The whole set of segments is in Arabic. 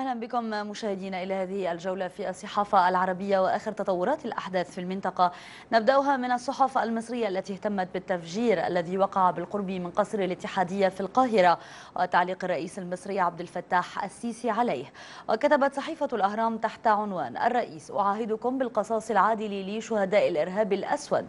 أهلا بكم مشاهدينا إلى هذه الجولة في الصحافة العربية وآخر تطورات الأحداث في المنطقة نبدأها من الصحف المصرية التي اهتمت بالتفجير الذي وقع بالقرب من قصر الاتحادية في القاهرة وتعليق الرئيس المصري عبد الفتاح السيسي عليه وكتبت صحيفة الأهرام تحت عنوان الرئيس أعاهدكم بالقصاص العادل لشهداء الإرهاب الأسود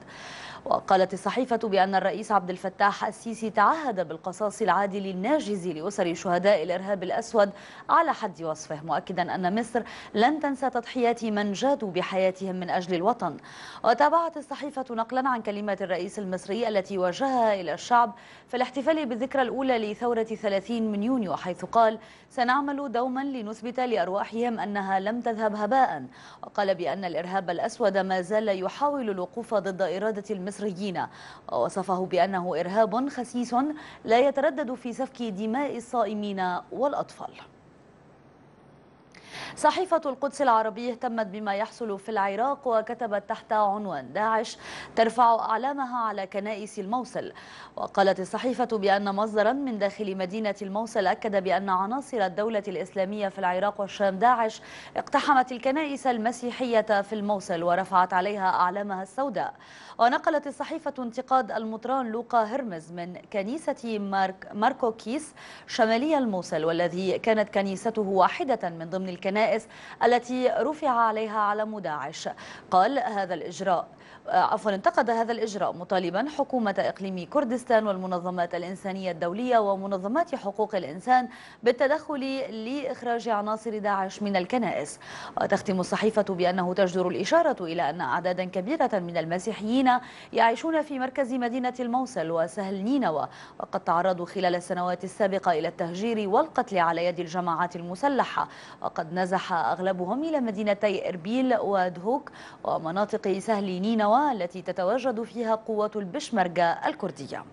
وقالت الصحيفة بأن الرئيس عبد الفتاح السيسي تعهد بالقصاص العادل الناجز لأسر شهداء الإرهاب الأسود على حد وصف وصفه مؤكدا أن مصر لن تنسى تضحيات من جادوا بحياتهم من أجل الوطن وتابعت الصحيفة نقلا عن كلمات الرئيس المصري التي وجهها إلى الشعب في الاحتفال بالذكرى الأولى لثورة 30 من يونيو حيث قال سنعمل دوما لنثبت لأرواحهم أنها لم تذهب هباء وقال بأن الإرهاب الأسود ما زال يحاول الوقوف ضد إرادة المصريين ووصفه بأنه إرهاب خسيس لا يتردد في سفك دماء الصائمين والأطفال صحيفة القدس العربية اهتمت بما يحصل في العراق وكتبت تحت عنوان داعش ترفع أعلامها على كنائس الموصل وقالت الصحيفة بأن مصدرا من داخل مدينة الموصل أكد بأن عناصر الدولة الإسلامية في العراق والشام داعش اقتحمت الكنائس المسيحية في الموصل ورفعت عليها أعلامها السوداء ونقلت الصحيفة انتقاد المطران لوقا هرمز من كنيسة مارك ماركوكيس شمالي الموصل والذي كانت كنيسته واحدة من ضمن الكنائس التي رفع عليها علم داعش قال هذا الإجراء آه، عفوا انتقد هذا الإجراء مطالبا حكومة إقليم كردستان والمنظمات الإنسانية الدولية ومنظمات حقوق الإنسان بالتدخل لإخراج عناصر داعش من الكنائس وتختم الصحيفة بأنه تجدر الإشارة إلى أن أعدادا كبيرة من المسيحيين يعيشون في مركز مدينة الموصل وسهل نينوى وقد تعرضوا خلال السنوات السابقة إلى التهجير والقتل على يد الجماعات المسلحة وقد نزح أغلبهم إلى مدينتي إربيل ودهوك ومناطق سهل نينوى التي تتواجد فيها قوات البشمركة الكردية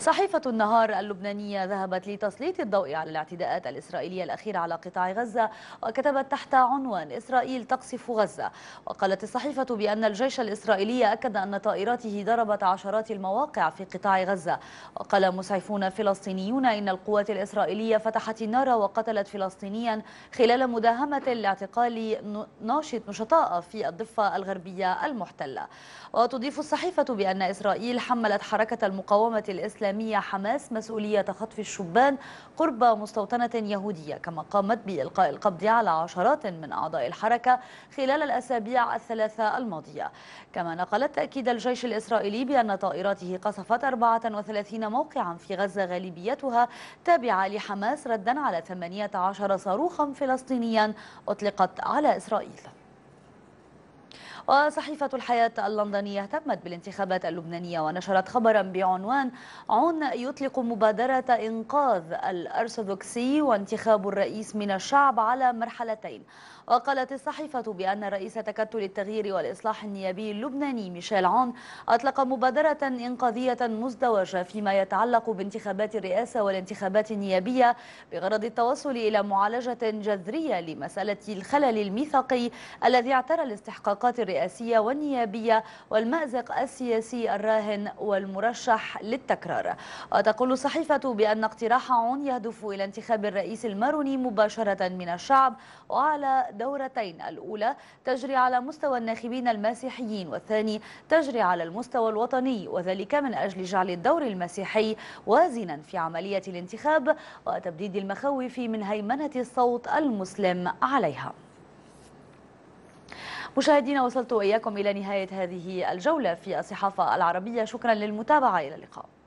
صحيفة النهار اللبنانية ذهبت لتسليط الضوء على الاعتداءات الإسرائيلية الأخيرة على قطاع غزة وكتبت تحت عنوان إسرائيل تقصف غزة وقالت الصحيفة بأن الجيش الإسرائيلي أكد أن طائراته ضربت عشرات المواقع في قطاع غزة وقال مسعفون فلسطينيون إن القوات الإسرائيلية فتحت النار وقتلت فلسطينيا خلال مداهمة لاعتقال ناشط نشطاء في الضفة الغربية المحتلة وتضيف الصحيفة بأن إسرائيل حملت حركة المقاومة الإسلامية الإسلامية حماس مسؤولية خطف الشبان قرب مستوطنة يهودية كما قامت بإلقاء القبض على عشرات من أعضاء الحركة خلال الأسابيع الثلاثة الماضية كما نقلت تأكيد الجيش الإسرائيلي بأن طائراته قصفت 34 موقعا في غزة غالبيتها تابعة لحماس ردا على 18 صاروخا فلسطينيا أطلقت على إسرائيل وصحيفة الحياة اللندنية اهتمت بالانتخابات اللبنانية ونشرت خبرا بعنوان عون يطلق مبادرة إنقاذ الأرثوذكسي وانتخاب الرئيس من الشعب على مرحلتين وقالت الصحيفة بأن رئيس تكتل التغيير والإصلاح النيابي اللبناني ميشيل عون أطلق مبادرة إنقاذية مزدوجة فيما يتعلق بانتخابات الرئاسة والانتخابات النيابية بغرض التوصل إلى معالجة جذرية لمسألة الخلل الميثاقي الذي اعترى الاستحقاقات الرئاسية الرئاسية والنيابية والمأزق السياسي الراهن والمرشح للتكرار وتقول الصحيفة بأن اقتراح عون يهدف إلى انتخاب الرئيس الماروني مباشرة من الشعب وعلى دورتين الأولى تجري على مستوى الناخبين المسيحيين والثاني تجري على المستوى الوطني وذلك من أجل جعل الدور المسيحي وازنا في عملية الانتخاب وتبديد المخاوف من هيمنة الصوت المسلم عليها مشاهدينا وصلت وإياكم إلى نهاية هذه الجولة في الصحافة العربية شكرا للمتابعة إلى اللقاء